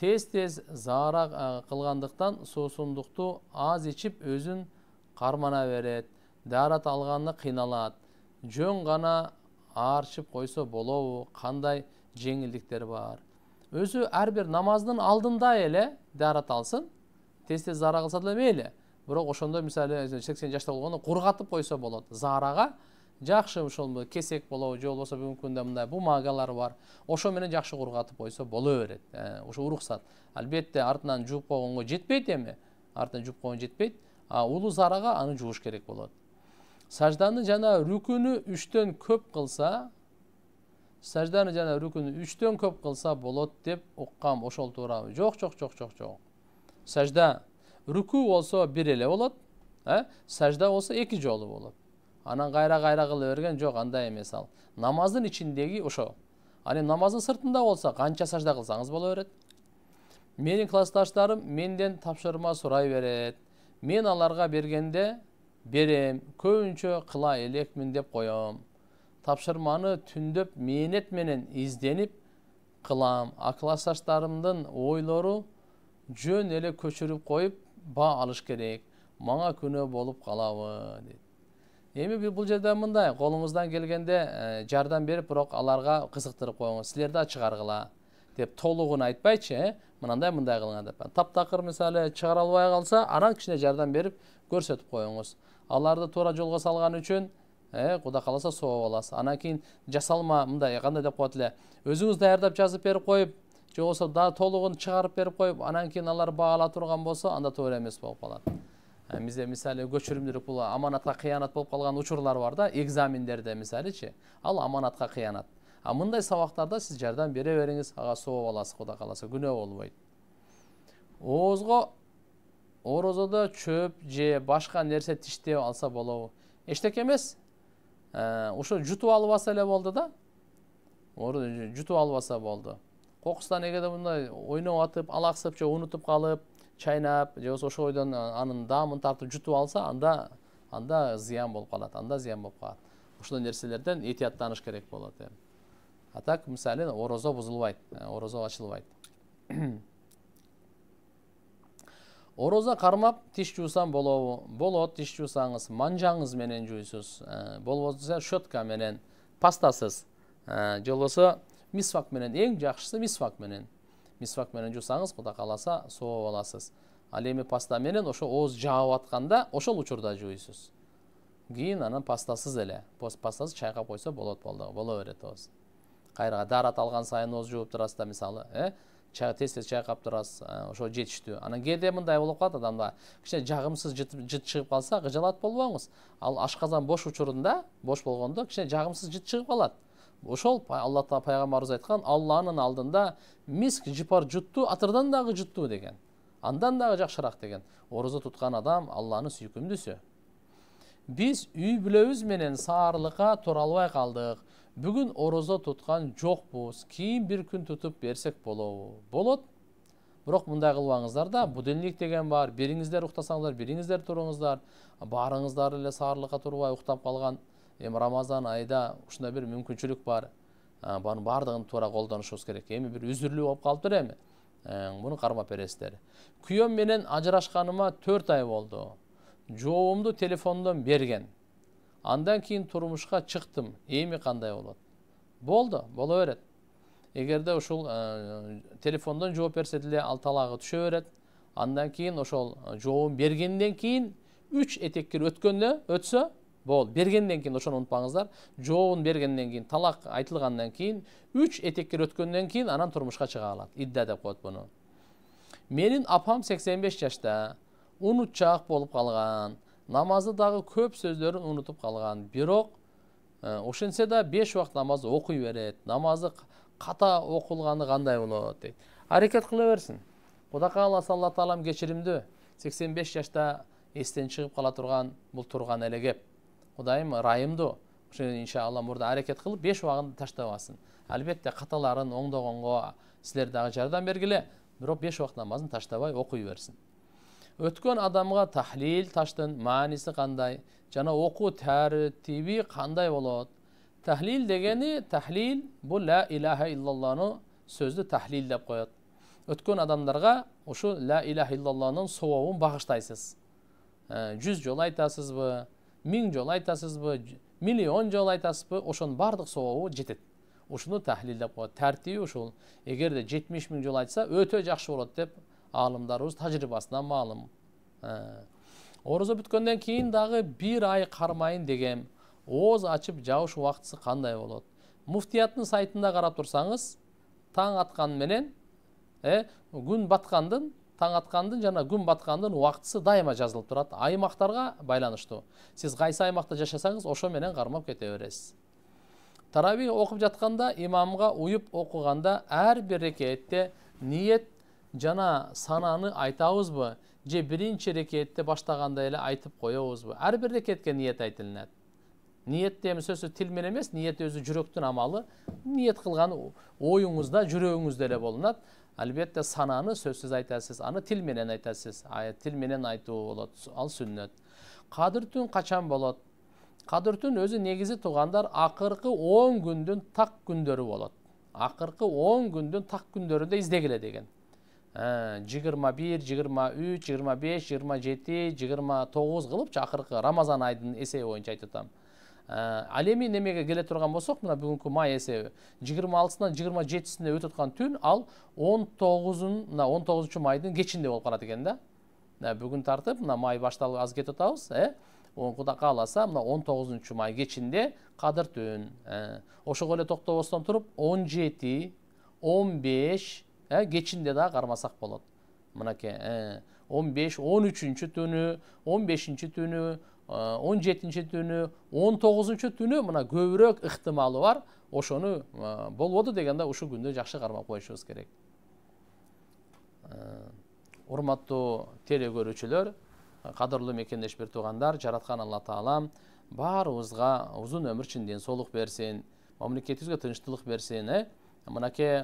тез тез заара кылгандыктан суусундукту аз ичип өзүн кармана берет дарат алганына кыйналат жөн гана аарчып койсо болобу кандай жеңилдиктер бар өзү ар бир намаздын алдында эле дарат алсын тез тез заара кылса деле мейли бирок ошондо мисалы сексен жашта болгондо кургатып койсо болот заарага жакшы ошол кесек болобу же болбосо бүгүнкү күндө мындай бумагалар бар ошо менен жакшы кургатып койсо боло берет э, ошо уруксат албетте артынан жууп койгонго жетпейт эми артынан жууп койгон жетпейт а улуу заарага аны жууш керек болот сажданы жана рүкүнү үчтөн көп кылса сажданы жана рүкүнү үчтөн көп кылса болот деп уккам ошол туурабы жок жок жок жок жок сажда рүку болсо бир эле болот сажда болсо эки жолу болот анан кайра кайра кыла берген жок андай эмес ал намаздын ичиндеги ошо ал эми намаздын сыртында болсо канча сажда кылсаңыз боло берет менин классташтарым менден тапшырма сурай берет мен аларга бергенде берем көбүнчө кыла элекмин деп коем тапшырманы түндөп мээнет менен изденип кылам а классташтарымдын ойлору жөн эле көчүрүп коюп Ба алыш керек маңа күні болып қалауы дейт эми бул жерде мындай колуңуздан келгенде ә, жардам берип бирок аларга кызыктырып коюңуз силерди чыгаргыла деп толугун айтпайчы ә, мынандай мындай кылыңар деп таптакыр мисалы чыгара албай калса анан кичине жардам берип көрсөтүп коюңуз аларды туура жолго салган үчүн кудай ә, кааласа сооп аласыз анан кийин жасалма мындай кандай деп коет эле өзүңүз даярдап жазып берип коюп же болбосо дагы толугун чыгарып берип коюп анан кийин алар баала турган болсо анда туура эмес болуп калат бизде мисалы көчүрүмдүлүк бул аманатка кыянат болуп калган учурлар бар да экзамендерде мисалычы ал аманатка кыянат а мындай сабактарда сиз жардам бере бериңиз ага сооп аласыз кудай кааласа күнөө болбойт оозго орозодо чөп же башка нерсе тиштеп алса болобу эчтеке эмес ошо жутуп алып алса эле болду да жутуп алып алса болду кокустан эгерде мындай ойноп атып алаксып же ұнытып қалып чайнап же болбосо ошол бойдон анын даамын тартып жутуп алса анда анда зыян болуп калат анда зыян болуп калат ошондой нерселерден этияттаныш керек болот э а так мисалы орозо бузулбайт ә, орозо ачылбайт орозо кармап тиш жуусам болобу болот тиш жуусаңыз манжаңыз менен жуйсуз ә, болбосо щетка менен пастасыз ә, же болбосо мисвак менен эң жакшысы мисвак менен мисвак менен жусаңыз кудай кааласа сооп аласыз ал эми паста менен ошо ооз жаап атканда ошол учурда жуйсуз кийин анан пастасыз эле пастасыз чайкап койсо болот болду боло берет ооз кайра дарат алган сайын ооз жууп турасыз да мисалы э тез тез чайкап турасыз э, ошо жетиштүү анан кээде мындай болуп калат адамда кичине жагымсыз жыт чыгып калса кыжалат болбоңуз ал ашказан бош учурунда бош болгондо кичине жагымсыз жыт чыгып калат ошол алла таа пайгамбарыбыз айткан алланын алдында миск жыпар жуттуу атырдан дагы жұтту деген андан дагы жакшыраак деген орозо туткан адам алланын сүйкүмдүүсү биз үй бүлөбүз менен саарлыкка тура албай калдык бүгүн орозо туткан жокпуз кийин бир күн тутуп берсек болобу болот бирок мындай кылбаңыздар да будильник деген бар бириңиздер уктасаңыздар бириңиздер туруңуздар баарыңыздар эле саарлыкка турбай уктап калган эми рамазан айда ушундай бир мүмкүнчүлүк бар банын баардыгын туура колдонушубуз керек эми бир үзүрлүү болуп калыптыр эми муну кармап бересиздер күйөөм менен ажырашканыма төрт ай болду жообумду телефондон берген андан кийин турмушка чыктым эми кандай болот болду боло берет эгерде ушул телефондон жооп берсе деле ал талагы түшө берет андан кийин ошол жообун бергенден кийин үч этеккир өткөндө өтсө болды бергеннен кейін ошоны унутпаңыздар жообун бергенден кийин талак айтылгандан кийин үч этеккер өткөндөн кийин анан турмушка чыга алат идда деп коет буну менин апам сексен беш жашта унутчаак болуп калган намазды дагы көп сөздөрүн унутуп калган бирок э, ошентсе да беш убакыт намазды окуй берет намазы ката окулганы кандай болот дейт аракет кыла берсин кудай кааласа алла таалам кечиримдүү сексен беш жашта эстен чыгып кала турган бул турган эле кеп құдайым райымды иншалла мурда аракет кылып беш убагын таштабасын албетте каталарын оңдогонго силер дагы жардам бергиле бирок беш уақыт намазын таштабай окуй берсин өткөн адамга тахлил таштын мааниси кандай жана окуу тәртиби кандай болот тахлил дегени тахлил бул ла илаха иллалланы сөзді тахлил деп қояды. өткөн адамдарга ушу ла илаха иллалланын сообун багыштайсыз ә, жүз жолу айтасызбы миң жолу айтасызбы миллион жолу айтасызбы ошонун баардык сообу жетет ушуну тахлилдеп коет тартиби ушул эгерде жетимиш миң жол айтса өтө жакшы болот деп аалымдарыбыз тажрыйбасынан маалым э, орозо бүткөндөн кийин дагы бир ай кармайын дегем ооз ачып жабыш убактысы кандай болот муфтияттын сайтында карап турсаңыз таң аткан менен э, күн баткандын таң аткандын жана күн баткандын убактысы дайыма жазылып тұрады аймақтарға байланыштуу сіз қайсы аймақта жашасаңыз ошо менен кармап кете бересіз тарави оқып жатқанда имамға уюп оқығанда әр бір рекетте ниет жана сананы ба же биринчи рекетти баштаганда эле айтып ба ар бир рекетке ниет айтылынат ниет деген сөзсүз тил менен эмес ниет өзү жүрөктүн амалы ниет кылган оюңузда жүрөгүңүздө эле болунат Әлбетті сананы сөзсіз айтасыз, аны тілменен айтасыз, тілменен айты олады, ал сүннет. Қадыр түн қачан болады. Қадыр өзі негізі туғандар ақырқы 10 күндің тақ күндері болады. Ақырқы 10 күндің тақ күндері де деген. 21, 23, 25, 27, 29 қылып, ақырқы Рамазан айдың есе ойынша айтытам әлеми э, немеге келе тұрған болсақ мына бүгінгі май есебі жиырма алтысынан жиырма жетісіне өтіп жатқан түн ал он тоғызын мына он тоғызыншы майдың кешінде болып қалады екен да мына бүгін тартып мына май башталып аз кетіп атабыз э құда қаласа мына он тоғызыншы май кечінде қадір түн э? ошого эле токтобостон туруп он жети он беш э? кечинде дагы кармасак болот мынакей он беш он үчүнчү түнү он бешинчи түнү Э, он жетинчи түнү он тогузунчу түнү мына көбүрөөк ыктымалы бар ошону э, болбоду дегенде ушул күндү жакшы кармап коюшубуз керек э, урматтуу теле көрүүчүлөр кадырлуу мекендеш бир туугандар жараткан алла таалам баарыбызга узун өмүр чын ден соолук берсин мамлекетибизге тынчтык берсин э мынакей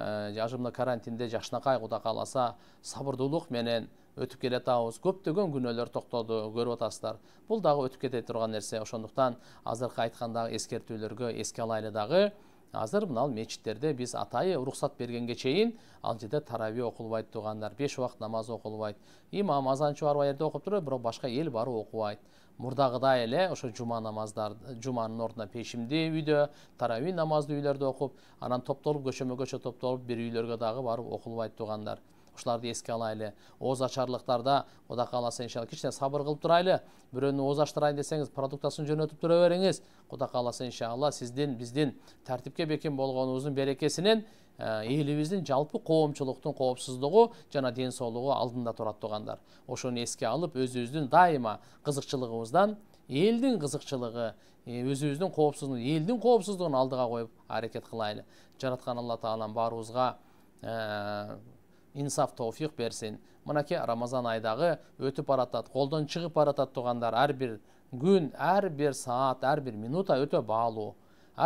мына карантинде жакшынакай кудай кааласа сабырдуулук менен өтүп келатабыз көптөгөн күнөөлөр токтоду көрүп атасыздар бул дагы өтүп кете турган нерсе ошондуктан азыркы айткандагы эскертүүлөргө эске алайлы дагы азыр мынал мечиттерде биз атайы уруксат бергенге чейин ал жерде тараби окулбайт туугандар беш убакыт намаз окулбайт имам азанчы барып жерде окуп турат бирок башка эл барып окубайт мурдагыдай эле ошо жума намаздар жуманын ордуна пешимди үйдө тарави намазды үйлөрдө окуп анан топтолуп көчөмө көчө топтолуп бир үйлөргө дагы барып окулбайт туугандар окушуларды эске алайлы оз ачарлыктарда кудай кааласа иншалла кичине сабыр кылып турайлы бирөөнү ооз ачтырайын десеңиз продуктасын жөнөтүп тура бериңиз кудай кааласа иншалла сиздин биздин тартипке бекем болгонубуздун берекесінен элибиздин ә, жалпы коомчулуктун коопсуздугу жана ден соолугу алдында турат туугандар ошону эске алып өзүбүздүн дайыма кызыкчылыгыбыздан элдин кызыкчылыгы өзүбүздүн қауіпсіздігін элдин коопсуздугун алдыға коюп әрекет кылайлы жараткан алла таалам баарыбызга ә, инсаф тауфиқ берсін мынакей рамазан айдағы өтүп баратат қолдан шығып баратат тұғандар ар бир күн ар саат ар бир минута өте баалуу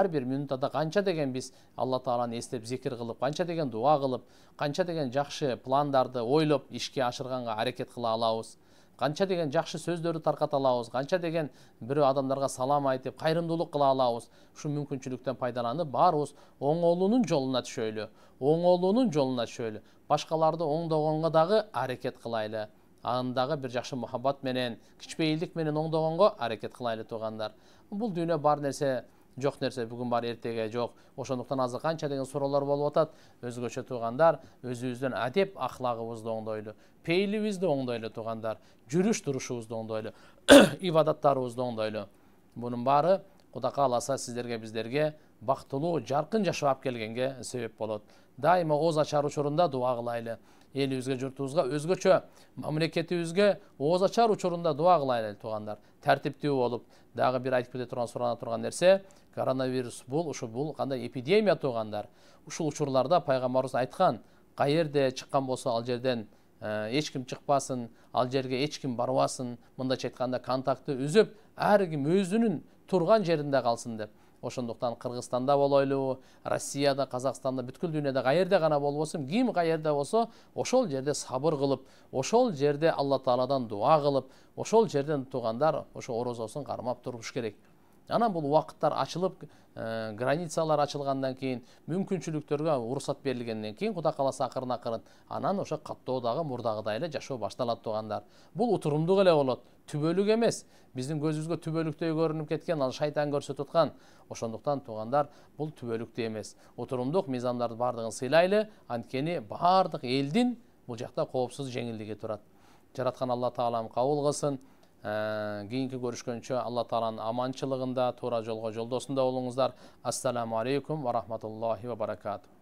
ар бир минутада канча деген біз алла тааланы эстеп зекір қылып, қанша деген дуа қылып, қанша деген жақшы пландарды ойлоп ишке ашырғанға әрекет кыла алабыз қанша деген жақсы сөздерді тарқата алабыз қанша деген бір адамдарға салам айтып қайырымдылық қыла алабыз ушул мүмкүнчүлүктөн пайдаланып баарыбыз оңолуунун жолуна түшөлү оңолуунун жолуна түшөлү башкаларды оңдогонго дагы әрекет кылайлы андагы бір жакшы мухаббат менен кичпейилдик менен оңдогонго әрекет кылайлы туугандар бұл дүйнө бар нерсе жоқ нәрсе, бүгін бар ертеге жоқ ошондуктан азыр канча деген суроолор болуп атат өзгөчө туугандар өзүбүздүн адеп ахлагыбызды оңдойлу пейилибизди оңдойлу туугандар жүрүш турушубузду оңдойлу ибадаттарыбызды оңдойлу мунун баары кудай кааласа сиздерге биздерге бактылуу жаркын алып келгенге себеп болот дайыма ооз ачар учурунда дуа кылайлы элибизге журтубузга өзгөчө мамлекетибизге ооз ачар учурунда дуа кылайлы туугандар тартиптүү болуп дагы бир айтып кете турган сурана турган нерсе коронавирус бул ушу бул кандай эпидемия туугандар ушул учурларда пайгамбарыбыз айткан каерде чыккан болсо ал жерден эч ким чыкпасын ал жерге эч ким барбасын мындайча айтканда контактты үзүп ар ким өзүнүн турган жеринде калсын деп ошондуктан кыргызстанда бололу россияда казакстанда бүткүл дүйнөдө каерде гана болбосун ким каерде болсо ошол жерде сабыр кылып ошол жерде алла тааладан дуа кылып ошол жерден туугандар ошо орозосун кармап туруш керек жана бул убакыттар ачылып э, границалар ачылгандан кийин мүмкүнчүлүктөргө уруксат берилгенден кийин кудай кааласа акырын акырын анан ошо каттоо дагы мурдагыдай эле жашоо башталат туугандар бул утурумдук эле болот түбөлүк эмес биздин көзүбүзгө түбөлүктөй көрүнүп кеткен ал шайтан көрсөтүп аткан ошондуктан туугандар бул түбөлүктүү эмес утурумдук мыйзамдардын баардыгын сыйлайлы анткени баардык элдин бул жакта коопсуз жеңилдиги турат жараткан алла таалам кабыл кылсын кийинки э, көрүшкөнчө алла тааланын аманшылығында тура жолға жолдосында болуңуздар ассаламу алейкум ва рахматуллахи ва баракату